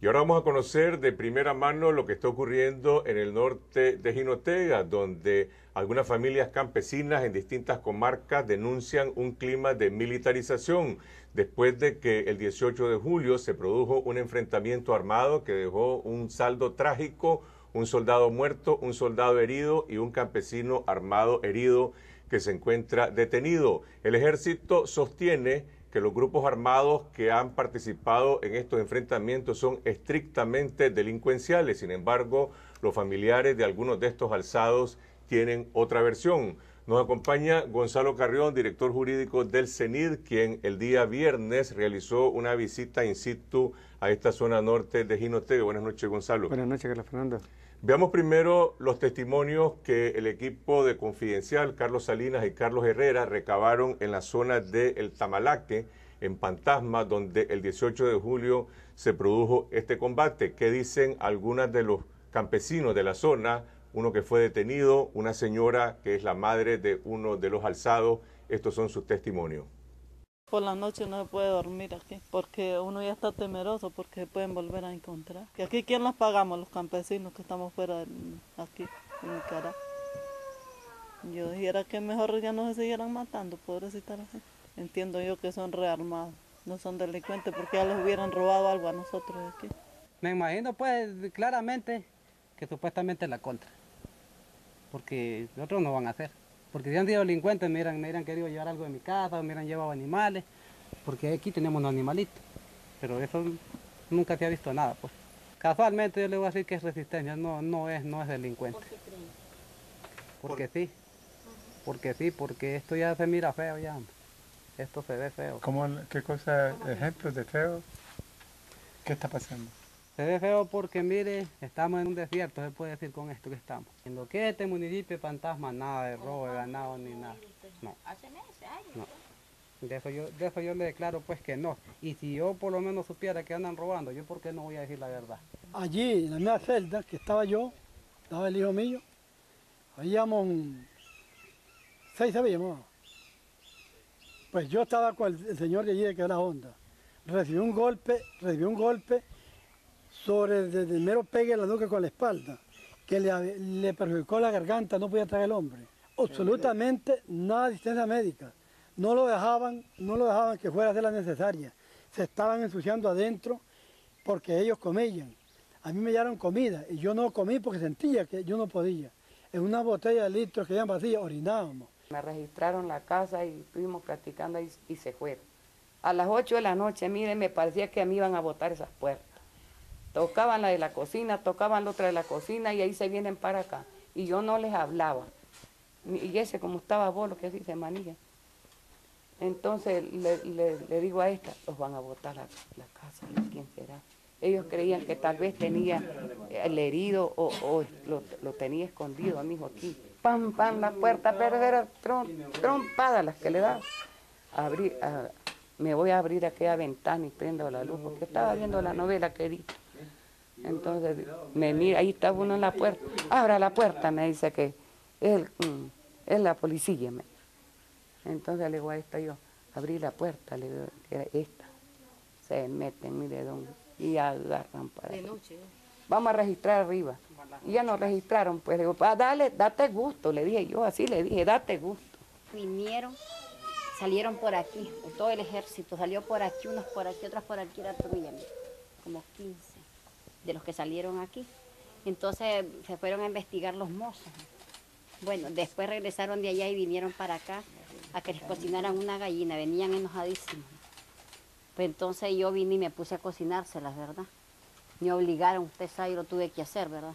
Y ahora vamos a conocer de primera mano lo que está ocurriendo en el norte de Jinotega, donde algunas familias campesinas en distintas comarcas denuncian un clima de militarización después de que el 18 de julio se produjo un enfrentamiento armado que dejó un saldo trágico, un soldado muerto, un soldado herido y un campesino armado herido que se encuentra detenido. El ejército sostiene que los grupos armados que han participado en estos enfrentamientos son estrictamente delincuenciales. Sin embargo, los familiares de algunos de estos alzados tienen otra versión. Nos acompaña Gonzalo Carrión, director jurídico del CENID, quien el día viernes realizó una visita in situ a esta zona norte de Jinotegue. Buenas noches, Gonzalo. Buenas noches, Carlos Fernanda. Veamos primero los testimonios que el equipo de Confidencial, Carlos Salinas y Carlos Herrera, recabaron en la zona de El Tamalaque, en Pantasma, donde el 18 de julio se produjo este combate. ¿Qué dicen algunas de los campesinos de la zona? Uno que fue detenido, una señora que es la madre de uno de los alzados. Estos son sus testimonios. Por la noche no se puede dormir aquí porque uno ya está temeroso porque se pueden volver a encontrar. ¿Y aquí quién las pagamos? Los campesinos que estamos fuera de aquí, en Nicaragua. Yo dijera que mejor ya no se siguieran matando, pobrecita la gente. Entiendo yo que son rearmados, no son delincuentes porque ya les hubieran robado algo a nosotros aquí. Me imagino pues claramente que supuestamente la contra, porque otros no van a hacer. Porque si han sido delincuentes, me hubieran, querido llevar algo de mi casa, me hubieran llevado animales, porque aquí tenemos unos animalitos. Pero eso nunca se ha visto nada, pues. Casualmente yo le voy a decir que es resistencia, no, no, es, no es delincuente. Porque sí. Porque sí, porque esto ya se mira feo ya. Esto se ve feo. ¿Qué cosa, ejemplos de feo? ¿Qué está pasando? Se ve feo porque mire, estamos en un desierto, se puede decir con esto que estamos. En lo que este municipio fantasma, nada de robo de ganado ni nada. No. Hace meses, años. De eso, yo, de le declaro pues que no. Y si yo por lo menos supiera que andan robando, yo por qué no voy a decir la verdad. Allí, en la misma celda que estaba yo, estaba el hijo mío, habíamos seis habíamos. Pues yo estaba con el, señor de allí de que era onda. Recibió un golpe, recibió un golpe sobre el mero pegue la nuca con la espalda, que le, le perjudicó la garganta, no podía traer el hombre. Absolutamente nada de asistencia médica. No lo dejaban, no lo dejaban que fuera a hacer la necesaria. Se estaban ensuciando adentro porque ellos comían. A mí me dieron comida y yo no comí porque sentía que yo no podía. En una botella de litros que ya vacía, orinábamos. Me registraron la casa y estuvimos practicando ahí y se fueron. A las 8 de la noche, miren, me parecía que a mí iban a botar esas puertas tocaban la de la cocina, tocaban la otra de la cocina y ahí se vienen para acá. Y yo no les hablaba. Y ese como estaba bolo, que así se manilla. Entonces le, digo a esta, los van a botar la, la casa, ¿quién será? Ellos creían que tal vez tenía el herido o, lo, tenía escondido, amigo, aquí. Pam, pam, la puerta, pero trompada las que le daba. Ah, me voy a abrir aquella ventana y prendo la luz, porque estaba viendo la novela que entonces me mira, ahí está uno en la puerta. Abra la puerta, me dice que es, mm, es la policía. Me Entonces le digo, ahí está yo. Abrí la puerta, le digo, esta. Se meten, mire, don, y agarran para De noche. Eh. Vamos a registrar arriba. Y ya nos registraron, pues le digo, ah, dale, date gusto, le dije yo, así le dije, date gusto. Vinieron, salieron por aquí, todo el ejército, salió por aquí, unos por aquí, otros por aquí, era como 15 de los que salieron aquí. Entonces se fueron a investigar los mozos. Bueno, después regresaron de allá y vinieron para acá a que les cocinaran una gallina, venían enojadísimos. Pues entonces yo vine y me puse a cocinárselas, ¿verdad? Me obligaron, usted sabe, lo tuve que hacer, ¿verdad?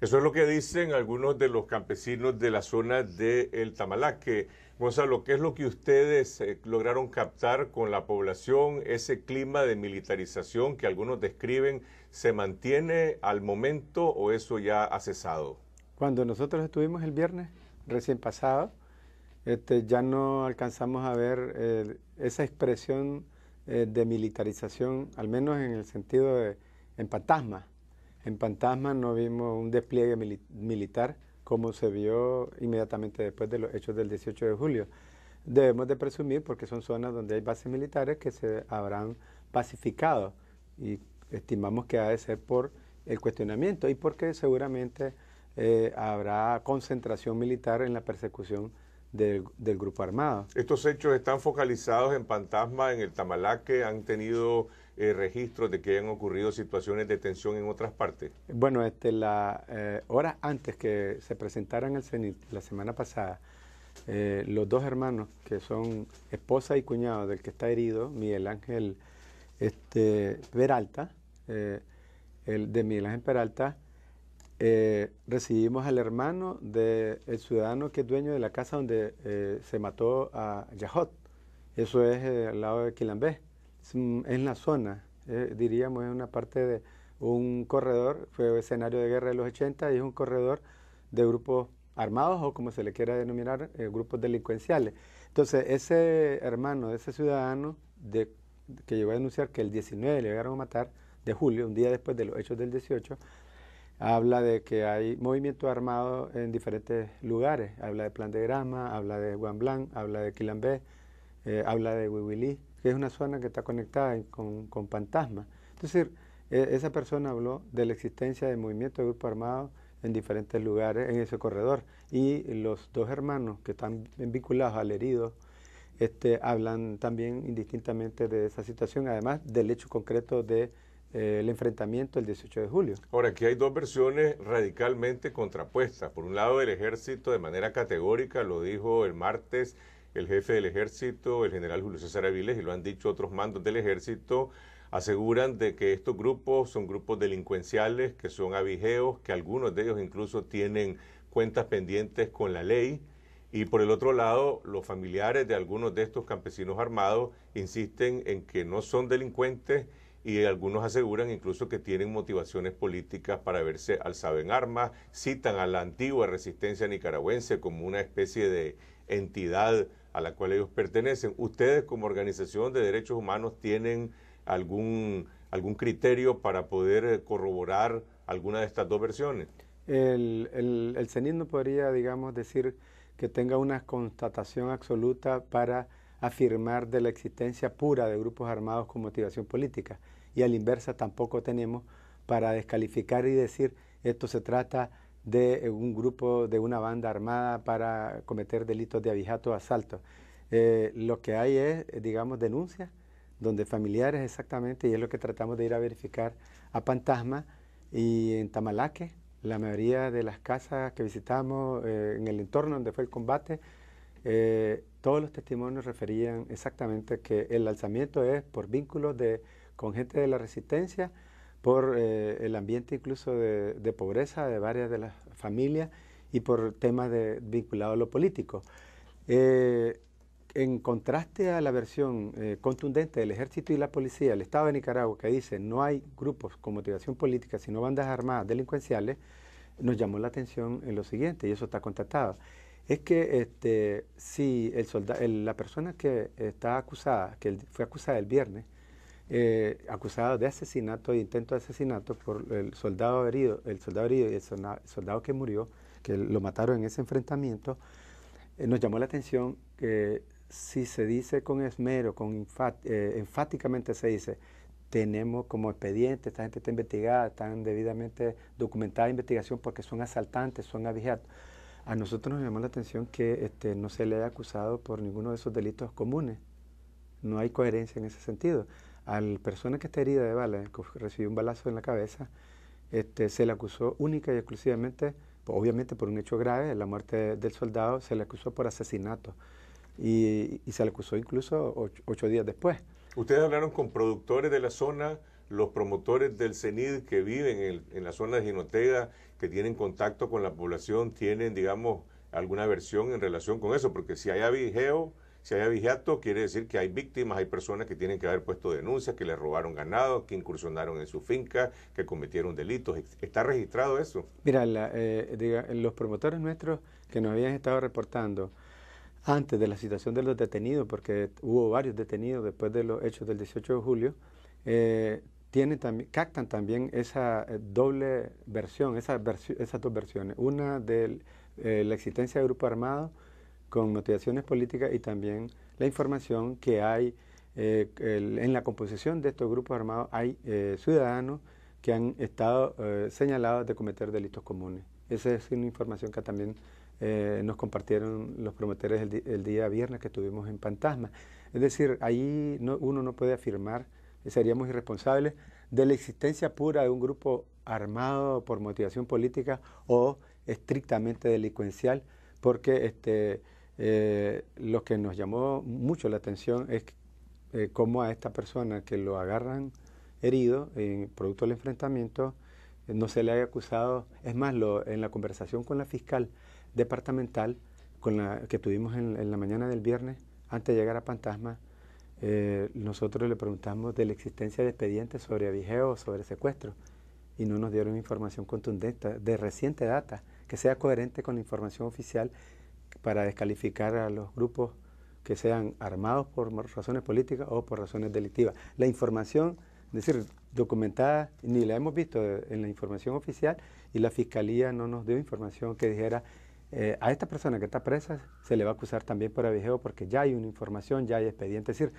Eso es lo que dicen algunos de los campesinos de la zona del de que Gonzalo, ¿qué es lo que ustedes eh, lograron captar con la población? Ese clima de militarización que algunos describen, ¿se mantiene al momento o eso ya ha cesado? Cuando nosotros estuvimos el viernes recién pasado, este, ya no alcanzamos a ver eh, esa expresión eh, de militarización, al menos en el sentido de en fantasma. En fantasma no vimos un despliegue militar como se vio inmediatamente después de los hechos del 18 de julio. Debemos de presumir, porque son zonas donde hay bases militares, que se habrán pacificado y estimamos que ha de ser por el cuestionamiento y porque seguramente eh, habrá concentración militar en la persecución del, del, grupo armado. Estos hechos están focalizados en Pantasma, en el Tamalaque, han tenido eh, registros de que hayan ocurrido situaciones de tensión en otras partes? Bueno, este, la, eh, horas antes que se presentaran el CENIT la semana pasada, eh, los dos hermanos, que son esposa y cuñado del que está herido, Miguel Ángel este, Peralta, eh, el de Miguel Ángel Peralta, recibimos al hermano del ciudadano que es dueño de la casa donde se mató a Yajot. Eso es al lado de Quilambé en la zona, eh, diríamos, en una parte de un corredor, fue escenario de guerra de los 80 y es un corredor de grupos armados o como se le quiera denominar, eh, grupos delincuenciales. Entonces, ese hermano ese ciudadano de, que llegó a denunciar que el 19 le llegaron a matar, de julio, un día después de los hechos del 18, habla de que hay movimiento armado en diferentes lugares. Habla de Plan de Grama, habla de Guamblán, habla de Quilambé, eh, habla de Huihuilí que es una zona que está conectada con, con fantasmas. Entonces, e, esa persona habló de la existencia de movimiento de grupo armado en diferentes lugares en ese corredor. Y los dos hermanos que están vinculados al herido este, hablan también indistintamente de esa situación, además del hecho concreto del de, eh, enfrentamiento el 18 de julio. Ahora, aquí hay dos versiones radicalmente contrapuestas. Por un lado, el ejército de manera categórica lo dijo el martes el jefe del ejército, el general Julio César Aviles, y lo han dicho otros mandos del ejército, aseguran de que estos grupos son grupos delincuenciales, que son avigeos, que algunos de ellos incluso tienen cuentas pendientes con la ley. Y por el otro lado, los familiares de algunos de estos campesinos armados insisten en que no son delincuentes y algunos aseguran incluso que tienen motivaciones políticas para verse alzado en armas, citan a la antigua resistencia nicaragüense como una especie de entidad a la cual ellos pertenecen. ¿Ustedes como organización de derechos humanos tienen algún, algún criterio para poder eh, corroborar alguna de estas dos versiones? El, el, no podría, digamos, decir que tenga una constatación absoluta para afirmar de la existencia pura de grupos armados con motivación política. Y a la inversa tampoco tenemos para descalificar y decir esto se trata de eh, un grupo, de una banda armada para cometer delitos de abijato o asalto. Eh, lo que hay es, digamos, denuncias donde familiares exactamente, y es lo que tratamos de ir a verificar a Pantasma y en Tamalaque, la mayoría de las casas que visitamos eh, en el entorno donde fue el combate, todos los testimonios referían exactamente que el alzamiento es por vínculos de, con gente de la resistencia, por eh, el ambiente incluso de, pobreza de varias de las familias y por temas vinculados a lo político. Eh, en contraste a la versión eh, contundente del ejército y la policía el Estado de Nicaragua, que dice no hay grupos con motivación política, sino bandas armadas delincuenciales, nos llamó la atención en lo siguiente, y eso está contratado. Es que este, si el, la persona que está acusada, que fue acusada el viernes, eh, acusado de asesinato e intento de asesinato por el soldado herido, el soldado herido y el soldado que murió, que lo mataron en ese enfrentamiento, eh, nos llamó la atención que si se dice con esmero, con eh, enfáticamente se dice, tenemos como expediente, esta gente está investigada, están debidamente documentada investigación porque son asaltantes, son abijados, A nosotros nos llamó la atención que este, no se le haya acusado por ninguno de esos delitos comunes. No hay coherencia en ese sentido a la persona que está herida de balas, que recibió un balazo en la cabeza, este, se le acusó única y exclusivamente, pues, obviamente por un hecho grave, la muerte del soldado, se le acusó por asesinato. Y, se le acusó incluso ocho, días después. Ustedes hablaron con productores de la zona, los promotores del CENID que viven en, la zona de Ginotega, que tienen contacto con la población, tienen, digamos, alguna versión en relación con eso, porque si hay avigeo si hay vigiato, quiere decir que hay víctimas, hay personas que tienen que haber puesto denuncias, que les robaron ganado, que incursionaron en su finca, que cometieron delitos. ¿Está registrado eso? Mira, la, eh, los promotores nuestros que nos habían estado reportando antes de la situación de los detenidos, porque hubo varios detenidos después de los hechos del 18 de julio, eh, también, captan también esa eh, doble versión, esa esas dos versiones. Una de la existencia de grupos armados, con motivaciones políticas y también la información que hay eh, en la composición de estos grupos armados, hay eh, ciudadanos que han estado eh, señalados de cometer delitos comunes. Esa es una información que también nos compartieron los promotores el, día viernes que estuvimos en Pantasma. Es decir, ahí uno no puede afirmar, seríamos irresponsables, de la existencia pura de un grupo armado por motivación política o estrictamente delincuencial, porque este, eh, lo que nos llamó mucho la atención es eh, cómo a esta persona que lo agarran herido en eh, producto del enfrentamiento no se le haya acusado. Es más, en la conversación con la fiscal departamental con la, que tuvimos en, la mañana del viernes, antes de llegar a Pantasma, nosotros le preguntamos de la existencia de expedientes sobre avigeo o sobre secuestro y no nos dieron información contundente de reciente data que sea coherente con la información oficial para descalificar a los grupos que sean armados por razones políticas o por razones delictivas. La información, es decir, documentada, ni la hemos visto en la información oficial y la Fiscalía no nos dio información que dijera eh, a esta persona que está presa se le va a acusar también por abigeo porque ya hay una información, ya hay expediente. Es decir,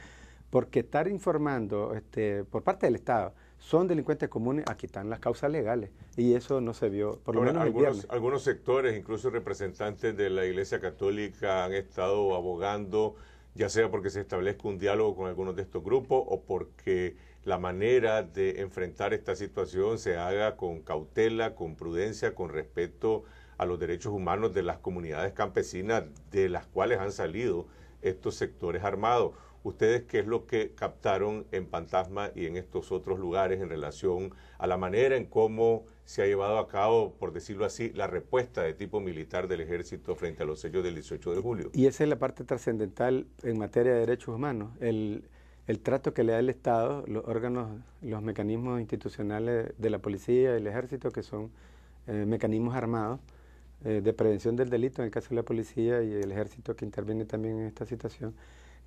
porque estar informando este, por parte del Estado, son delincuentes comunes, aquí están las causas legales. Y eso no se vio, por lo menos algunos, algunos sectores, incluso representantes de la Iglesia Católica, han estado abogando, ya sea porque se establezca un diálogo con algunos de estos grupos o porque la manera de enfrentar esta situación se haga con cautela, con prudencia, con respeto a los derechos humanos de las comunidades campesinas de las cuales han salido estos sectores armados ustedes qué es lo que captaron en Fantasma y en estos otros lugares en relación a la manera en cómo se ha llevado a cabo, por decirlo así, la respuesta de tipo militar del ejército frente a los sellos del 18 de julio. Y esa es la parte trascendental en materia de derechos humanos, el, el trato que le da el Estado, los órganos, los mecanismos institucionales de la policía y el ejército, que son eh, mecanismos armados eh, de prevención del delito, en el caso de la policía y el ejército que interviene también en esta situación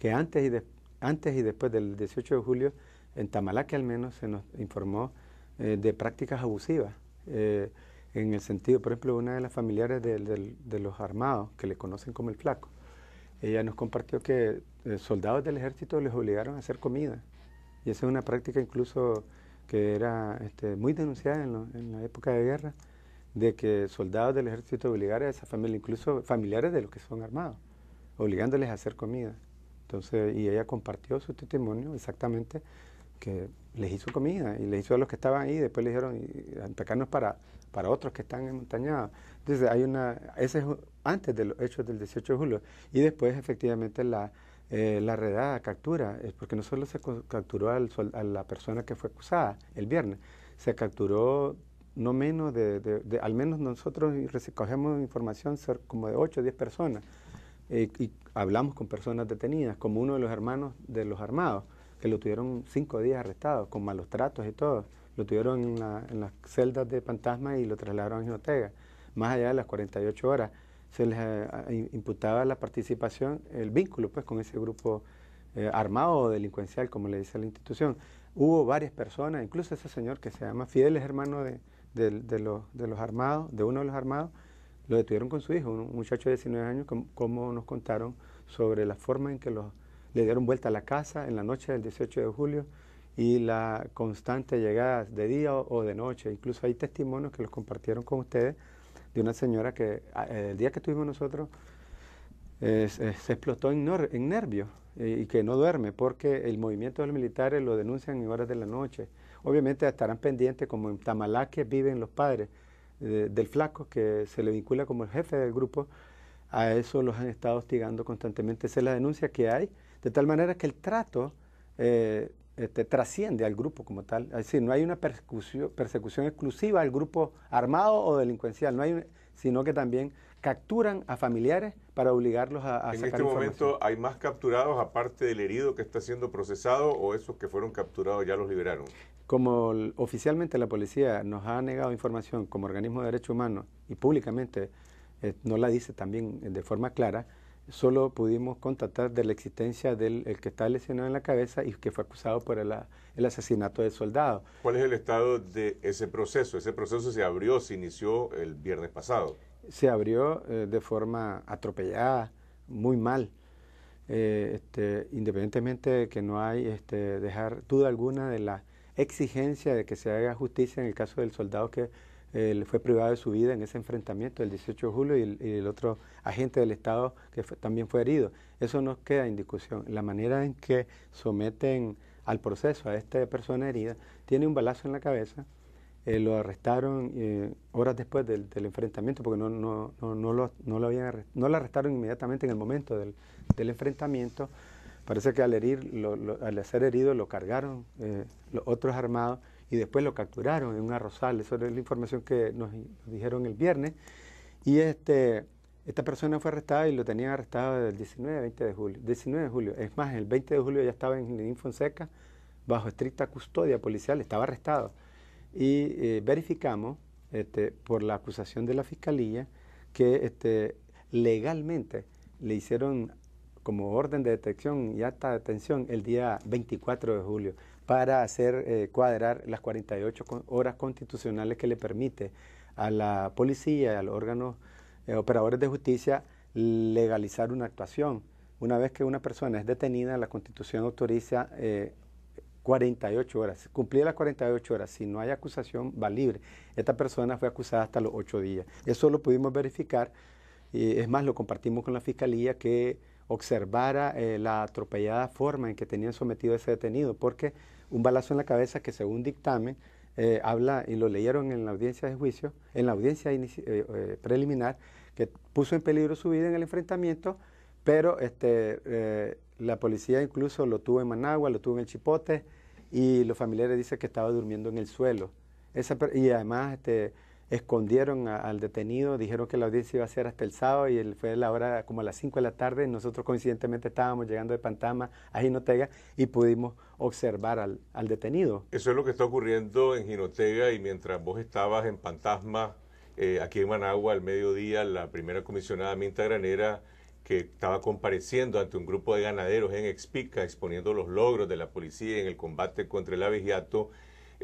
que antes y, antes y después del 18 de julio, en Tamalaque al menos, se nos informó eh, de prácticas abusivas. Eh, en el sentido, por ejemplo, una de las familiares de, los armados, que le conocen como el flaco, ella nos compartió que eh, soldados del ejército les obligaron a hacer comida. Y esa es una práctica incluso que era este, muy denunciada en, la época de guerra, de que soldados del ejército obligaran a esa familia, incluso familiares de los que son armados, obligándoles a hacer comida. Entonces, y ella compartió su testimonio exactamente que les hizo comida y les hizo a los que estaban ahí, después le dijeron, pecarnos para, otros que están en montaña. Entonces, hay una, ese es antes de los hechos del 18 de julio y después efectivamente la, eh, la redada, captura, es porque no solo se capturó a la persona que fue acusada el viernes, se capturó no menos de, al menos nosotros recogemos información como de 8 o 10 personas eh, y hablamos con personas detenidas, como uno de los hermanos de los armados, que lo tuvieron cinco días arrestado, con malos tratos y todo. Lo tuvieron en, las celdas de Fantasma y lo trasladaron a Ginotega. Más allá de las 48 horas, se les eh, eh, imputaba la participación, el vínculo pues con ese grupo armado o delincuencial, como le dice la institución. Hubo varias personas, incluso ese señor que se llama Fidel, es hermano de los armados, de uno de los armados, lo detuvieron con su hijo, un muchacho de 19 años, como, nos contaron sobre la forma en que le dieron vuelta a la casa en la noche del 18 de julio y la constante llegada de día o, de noche. Incluso hay testimonios que los compartieron con ustedes de una señora que el día que estuvimos nosotros se, explotó en, nervios eh, y que no duerme porque el movimiento de los militares lo denuncian en horas de la noche. Obviamente estarán pendientes como en que viven los padres del flaco, que se le vincula como el jefe del grupo, a eso los han estado hostigando constantemente. Esa es la denuncia que hay, de tal manera que el trato eh, este, trasciende al grupo como tal. Es decir, no hay una persecución, persecución exclusiva al grupo armado o delincuencial, no hay sino que también capturan a familiares para obligarlos a, a en este momento hay más capturados aparte del herido que está siendo procesado o esos que fueron capturados ya los liberaron como oficialmente la policía nos ha negado información como organismo de derechos humanos y públicamente eh, no la dice también eh, de forma clara, solo pudimos contactar de la existencia del que está lesionado en la cabeza y que fue acusado por el, asesinato del soldado. ¿Cuál es el estado de ese proceso? Ese proceso se abrió, se inició el viernes pasado. Se abrió eh, de forma atropellada, muy mal. Este, independientemente de que no hay este, dejar duda alguna de la exigencia de que se haga justicia en el caso del soldado que eh, fue privado de su vida en ese enfrentamiento del 18 de julio y el, otro agente del Estado que también fue herido. Eso no queda en discusión. La manera en que someten al proceso a esta persona herida tiene un balazo en la cabeza. Eh, lo arrestaron eh, horas después del, enfrentamiento porque no, no, lo, no, no lo arrestaron inmediatamente en el momento del, del enfrentamiento Parece que al, herir, al ser herido lo cargaron eh, los otros armados y después lo capturaron en un arrozal. Esa es la información que nos, dijeron el viernes. Y este, esta persona fue arrestada y lo tenían arrestado desde el 19 20 de julio. 19 de julio. Es más, el 20 de julio ya estaba en Lenín Fonseca bajo estricta custodia policial, estaba arrestado. Y eh, verificamos este, por la acusación de la fiscalía que este, legalmente le hicieron como orden de detección y acta detención el día 24 de julio para hacer eh, cuadrar las 48 horas constitucionales que le permite a la policía, a los órganos eh, operadores de justicia legalizar una actuación. Una vez que una persona es detenida, la constitución autoriza 48 eh, horas. Cumplir las 48 horas, si no hay acusación, va libre. Esta persona fue acusada hasta los ocho días. Eso lo pudimos verificar y es más, lo compartimos con la fiscalía que observara eh, la atropellada forma en que tenían sometido a ese detenido, porque un balazo en la cabeza que según dictamen eh, habla, y lo leyeron en la audiencia de juicio, en la audiencia eh, preliminar, que puso en peligro su vida en el enfrentamiento, pero este, la policía incluso lo tuvo en Managua, lo tuvo en el Chipote, y los familiares dicen que estaba durmiendo en el suelo. y además... Este, escondieron al detenido, dijeron que la audiencia iba a ser hasta el sábado y él fue a la hora como a las 5 de la tarde, nosotros coincidentemente estábamos llegando de Pantama a Ginotega y pudimos observar al, al, detenido. Eso es lo que está ocurriendo en Ginotega y mientras vos estabas en Pantasma, eh, aquí en Managua, al mediodía, la primera comisionada Minta Granera, que estaba compareciendo ante un grupo de ganaderos en Expica, exponiendo los logros de la policía en el combate contra el abejato,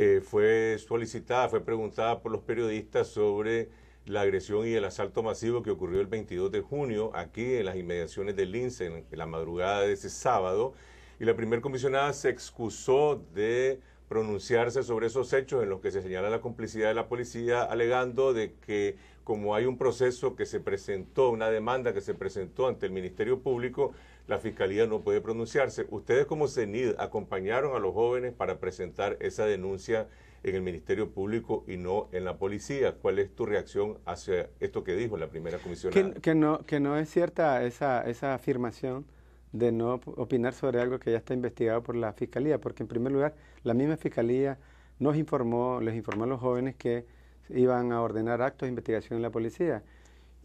eh, fue solicitada, fue preguntada por los periodistas sobre la agresión y el asalto masivo que ocurrió el 22 de junio aquí en las inmediaciones del Lince, en la madrugada de ese sábado. Y la primer comisionada se excusó de pronunciarse sobre esos hechos en los que se señala la complicidad de la policía, alegando de que como hay un proceso que se presentó, una demanda que se presentó ante el Ministerio Público, la Fiscalía no puede pronunciarse. Ustedes como CENID acompañaron a los jóvenes para presentar esa denuncia en el Ministerio Público y no en la policía. ¿Cuál es tu reacción hacia esto que dijo la primera comisionada? Que, no, que no es cierta esa, esa afirmación de no opinar sobre algo que ya está investigado por la Fiscalía, porque en primer lugar, la misma Fiscalía nos informó, les informó a los jóvenes que iban a ordenar actos de investigación en la policía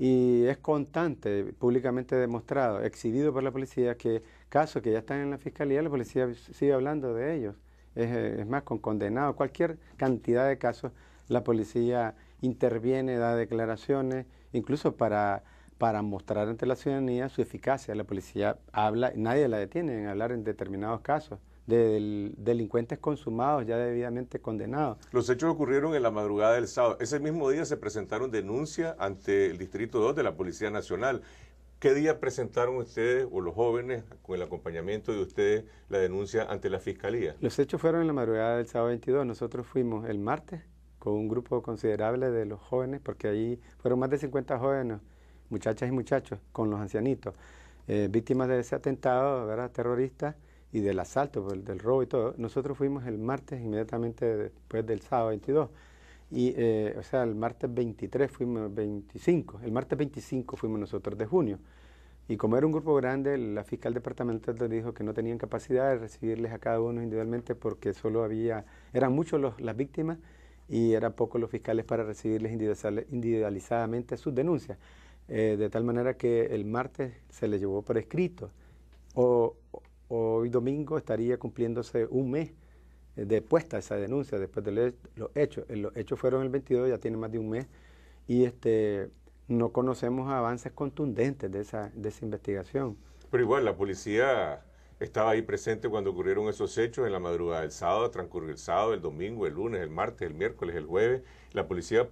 y es constante, públicamente demostrado, exhibido por la policía, que casos que ya están en la fiscalía, la policía sigue hablando de ellos. Es, eh, más, con condenados, cualquier cantidad de casos, la policía interviene, da declaraciones, incluso para, para mostrar ante la ciudadanía su eficacia. La policía habla, nadie la detiene en hablar en determinados casos de delincuentes consumados ya debidamente condenados. Los hechos ocurrieron en la madrugada del sábado. Ese mismo día se presentaron denuncias ante el Distrito 2 de la Policía Nacional. ¿Qué día presentaron ustedes o los jóvenes con el acompañamiento de ustedes la denuncia ante la Fiscalía? Los hechos fueron en la madrugada del sábado 22. Nosotros fuimos el martes con un grupo considerable de los jóvenes, porque ahí fueron más de 50 jóvenes, muchachas y muchachos, con los ancianitos, eh, víctimas de ese atentado terrorista y del asalto, pues, del robo y todo. Nosotros fuimos el martes inmediatamente después del sábado 22. Y, eh, o sea, el martes 23 fuimos, 25, el martes 25 fuimos nosotros de junio. Y como era un grupo grande, la fiscal departamental dijo que no tenían capacidad de recibirles a cada uno individualmente porque solo había, eran muchos las víctimas y eran pocos los fiscales para recibirles individualizadamente sus denuncias. Eh, de tal manera que el martes se les llevó por escrito o, hoy domingo estaría cumpliéndose un mes eh, de puesta esa denuncia después de los hechos. Eh, los hechos fueron el 22, ya tiene más de un mes, y este, no conocemos avances contundentes de esa, de esa investigación. Pero igual, la policía estaba ahí presente cuando ocurrieron esos hechos en la madrugada del sábado, transcurrió el sábado, el domingo, el lunes, el martes, el miércoles, el jueves. La policía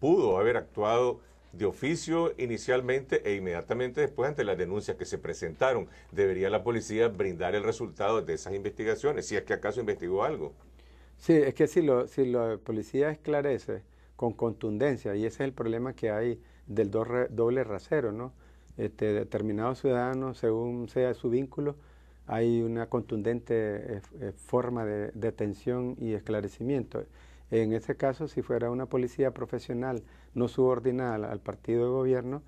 pudo haber actuado de oficio inicialmente e inmediatamente después ante las denuncias que se presentaron. ¿Debería la policía brindar el resultado de esas investigaciones, si es que acaso investigó algo? Sí, es que si, la policía esclarece con contundencia, y ese es el problema que hay del doble, rasero, ¿no? Este, determinados ciudadanos, según sea su vínculo, hay una contundente eh, eh, forma de detención y esclarecimiento. En ese caso, si fuera una policía profesional no subordinada al partido de gobierno,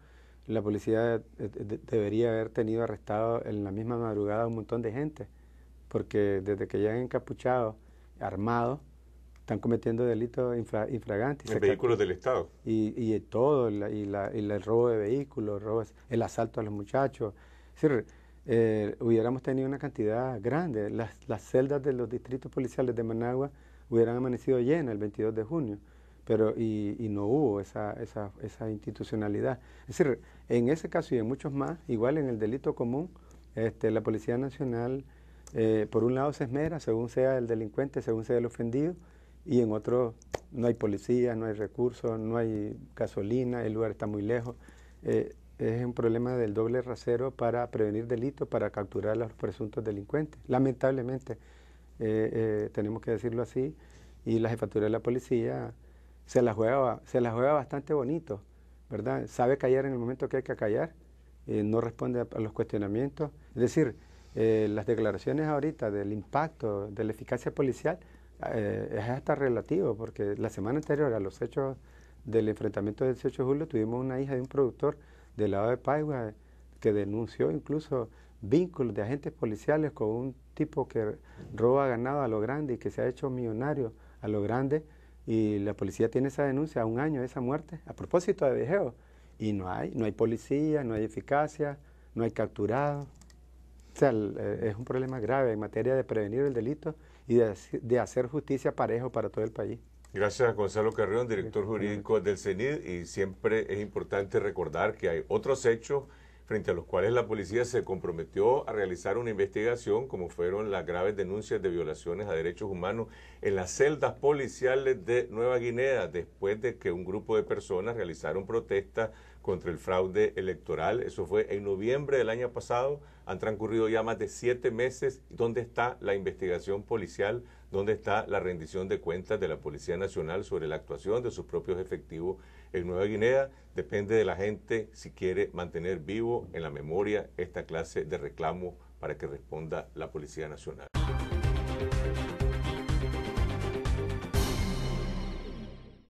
la policía eh, debería haber tenido arrestado en la misma madrugada un montón de gente, porque desde que ya han encapuchado, armados, están cometiendo delitos infragantes. vehículos del Estado. Y, todo, y, el robo de vehículos, el asalto a los muchachos. Si eh, hubiéramos tenido una cantidad grande. las celdas de los distritos policiales de Managua hubieran amanecido llenas el 22 de junio, pero y, no hubo esa, esa, institucionalidad. Es decir, en ese caso y en muchos más, igual en el delito común, este, la Policía Nacional, eh, por un lado, se esmera, según sea el delincuente, según sea el ofendido, y en otro no hay policía, no hay recursos, no hay gasolina, el lugar está muy lejos. Eh, es un problema del doble rasero para prevenir delitos, para capturar a los presuntos delincuentes. Lamentablemente, eh, eh, tenemos que decirlo así, y la jefatura de la policía se la juega, se la juega bastante bonito, ¿verdad? Sabe callar en el momento que hay que callar, eh, no responde a, los cuestionamientos. Es decir, las declaraciones ahorita del impacto de la eficacia policial es hasta relativo, porque la semana anterior a los hechos del enfrentamiento del 18 de julio tuvimos una hija de un productor del lado de Paigua que denunció incluso vínculos de agentes policiales con un tipo que roba ganado a lo grande y que se ha hecho millonario a lo grande y la policía tiene esa denuncia a un año de esa muerte, a propósito de vejeo, y no hay, no hay policía, no hay eficacia, no hay capturado. O sea, eh, es un problema grave en materia de prevenir el delito y de, hacer justicia parejo para todo el país. Gracias a Gonzalo Carrión, director jurídico del CENID, y siempre es importante recordar que hay otros hechos frente a los cuales la policía se comprometió a realizar una investigación, como fueron las graves denuncias de violaciones a derechos humanos en las celdas policiales de Nueva Guinea, después de que un grupo de personas realizaron protestas contra el fraude electoral. Eso fue en noviembre del año pasado. Han transcurrido ya más de siete meses. ¿Dónde está la investigación policial? ¿Dónde está la rendición de cuentas de la Policía Nacional sobre la actuación de sus propios efectivos en Nueva Guinea, depende de la gente si quiere mantener vivo en la memoria esta clase de reclamo para que responda la Policía Nacional.